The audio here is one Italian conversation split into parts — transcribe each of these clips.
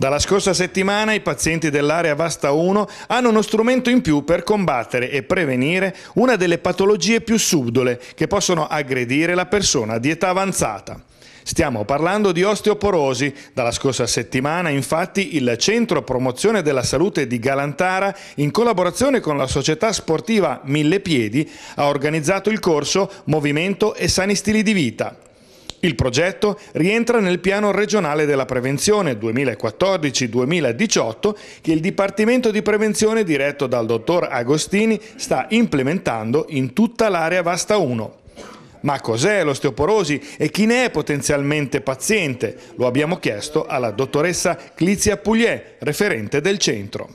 Dalla scorsa settimana i pazienti dell'area Vasta 1 hanno uno strumento in più per combattere e prevenire una delle patologie più subdole che possono aggredire la persona di età avanzata. Stiamo parlando di osteoporosi. Dalla scorsa settimana, infatti, il Centro Promozione della Salute di Galantara, in collaborazione con la società sportiva Mille Piedi, ha organizzato il corso Movimento e Sani Stili di Vita, il progetto rientra nel piano regionale della prevenzione 2014-2018 che il Dipartimento di Prevenzione diretto dal dottor Agostini sta implementando in tutta l'area Vasta 1. Ma cos'è l'osteoporosi e chi ne è potenzialmente paziente? Lo abbiamo chiesto alla dottoressa Clizia Pugliè, referente del centro.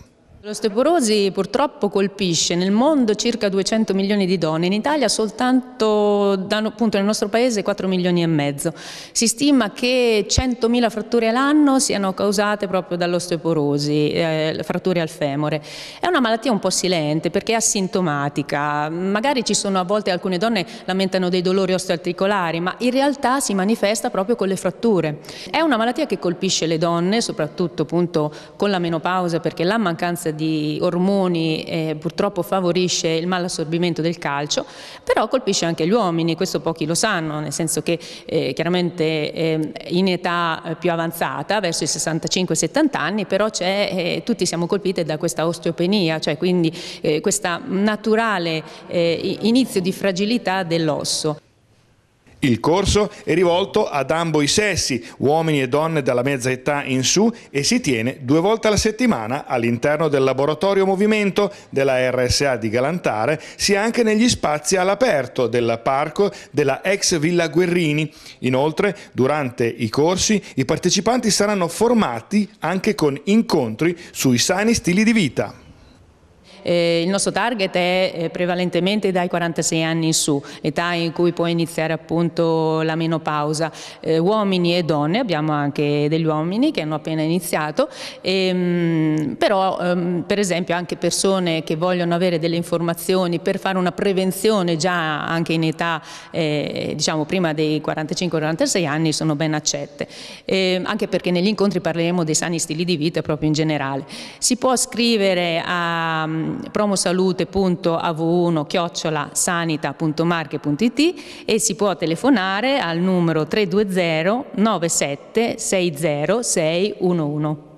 L'osteoporosi purtroppo colpisce nel mondo circa 200 milioni di donne, in Italia soltanto appunto, nel nostro paese 4 milioni e mezzo. Si stima che 100 mila fratture all'anno siano causate proprio dall'osteoporosi, eh, fratture al femore. È una malattia un po' silente perché è asintomatica, magari ci sono a volte alcune donne lamentano dei dolori osteoarticolari, ma in realtà si manifesta proprio con le fratture. È una malattia che colpisce le donne, soprattutto appunto, con la menopausa perché la mancanza di ormoni eh, purtroppo favorisce il malassorbimento del calcio, però colpisce anche gli uomini, questo pochi lo sanno, nel senso che eh, chiaramente eh, in età eh, più avanzata, verso i 65-70 anni, però eh, tutti siamo colpiti da questa osteopenia, cioè quindi eh, questo naturale inizio di fragilità dell'osso. Il corso è rivolto ad ambo i sessi, uomini e donne dalla mezza età in su e si tiene due volte alla settimana all'interno del laboratorio movimento della RSA di Galantare, sia anche negli spazi all'aperto del parco della ex Villa Guerrini. Inoltre, durante i corsi, i partecipanti saranno formati anche con incontri sui sani stili di vita eh, il nostro target è eh, prevalentemente dai 46 anni in su, età in cui può iniziare appunto la menopausa, eh, uomini e donne, abbiamo anche degli uomini che hanno appena iniziato, e, ehm, mh, però mh, ehm, per esempio anche persone che vogliono avere delle informazioni per fare una prevenzione già anche in età eh, diciamo prima dei 45-46 anni sono ben accette, ehm, anche perché negli incontri parleremo dei sani stili di vita proprio in generale. Si può scrivere a promosalute.av1-sanita.marche.it e si può telefonare al numero 320 97 60 611.